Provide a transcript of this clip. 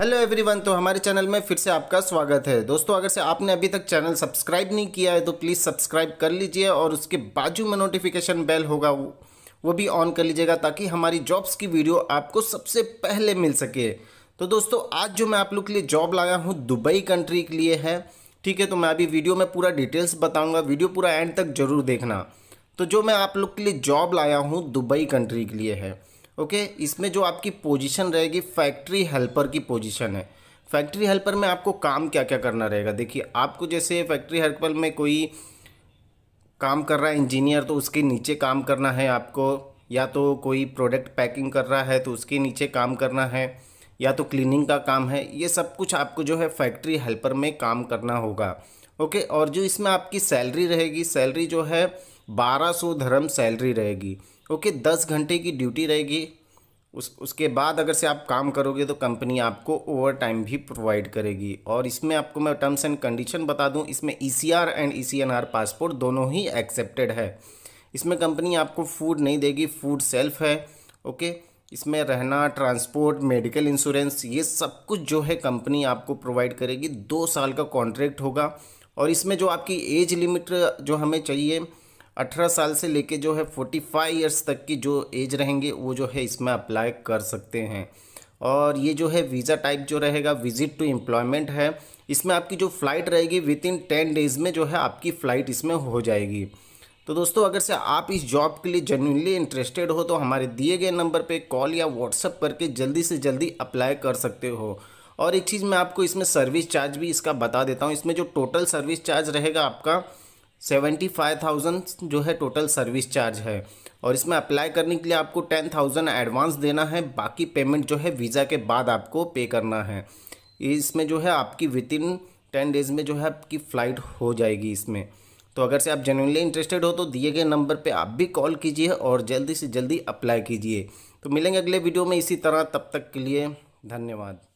hello everyone तो हमारे channel में फिर से आपका स्वागत है दोस्तों अगर से आपने अभी तक चैनल सब्सक्राइब नहीं किया है तो प्लीज़ सब्सक्राइब कर लीजिए और उसके बाजू में नोटिफिकेशन बेल होगा वो वो भी ऑन कर लीजिएगा ताकि हमारी जॉब्स की वीडियो आपको सबसे पहले मिल सके तो दोस्तों आज जो मैं आप लोग के लिए जॉब लाया हूँ दुबई कंट्री के लिए है ठीक है तो मैं अभी वीडियो में पूरा डिटेल्स बताऊँगा वीडियो पूरा एंड तक जरूर देखना तो जो मैं आप लोग के लिए जॉब लाया हूँ दुबई कंट्री के लिए है ओके इसमें जो आपकी पोजीशन रहेगी फैक्ट्री हेल्पर की पोजीशन है फैक्ट्री हेल्पर में आपको काम क्या क्या करना रहेगा देखिए आपको जैसे फैक्ट्री हेल्पर में कोई काम कर रहा है इंजीनियर तो उसके नीचे काम करना है आपको या तो कोई प्रोडक्ट पैकिंग कर रहा है तो उसके नीचे काम करना है या तो क्लीनिंग का काम है ये सब कुछ आपको जो है फैक्ट्री हेल्पर में काम करना होगा ओके और जो इसमें आपकी सैलरी रहेगी सैलरी जो है बारह सौ धर्म सैलरी रहेगी ओके दस घंटे की ड्यूटी रहेगी उस उसके बाद अगर से आप काम करोगे तो कंपनी आपको ओवर टाइम भी प्रोवाइड करेगी और इसमें आपको मैं टर्म्स एंड कंडीशन बता दूं इसमें ई एंड ई पासपोर्ट दोनों ही एक्सेप्टेड है इसमें कंपनी आपको फूड नहीं देगी फूड सेल्फ है ओके इसमें रहना ट्रांसपोर्ट मेडिकल इंश्योरेंस ये सब कुछ जो है कंपनी आपको प्रोवाइड करेगी दो साल का कॉन्ट्रैक्ट होगा और इसमें जो आपकी एज लिमिट जो हमें चाहिए अठारह साल से लेके जो है फोर्टी फाइव ईयर्स तक की जो एज रहेंगे वो जो है इसमें अप्लाई कर सकते हैं और ये जो है वीज़ा टाइप जो रहेगा विजिट टू एम्प्लॉयमेंट है इसमें आपकी जो फ़्लाइट रहेगी विद इन टेन डेज़ में जो है आपकी फ़्लाइट इसमें हो जाएगी तो दोस्तों अगर से आप इस जॉब के लिए जेन्यूनली इंटरेस्टेड हो तो हमारे दिए गए नंबर पर कॉल या व्हाट्सअप करके जल्दी से जल्दी अप्लाई कर सकते हो और एक चीज़ मैं आपको इसमें सर्विस चार्ज भी इसका बता देता हूँ इसमें जो टोटल सर्विस चार्ज रहेगा आपका सेवेंटी फाइव थाउजेंड जो है टोटल सर्विस चार्ज है और इसमें अप्लाई करने के लिए आपको टेन थाउजेंड एडवांस देना है बाकी पेमेंट जो है वीज़ा के बाद आपको पे करना है इसमें जो है आपकी विद इन टेन डेज़ में जो है आपकी फ़्लाइट हो जाएगी इसमें तो अगर से आप जेनुअनली इंटरेस्टेड हो तो दिए गए नंबर पर आप भी कॉल कीजिए और जल्दी से जल्दी अप्लाई कीजिए तो मिलेंगे अगले वीडियो में इसी तरह तब तक के लिए धन्यवाद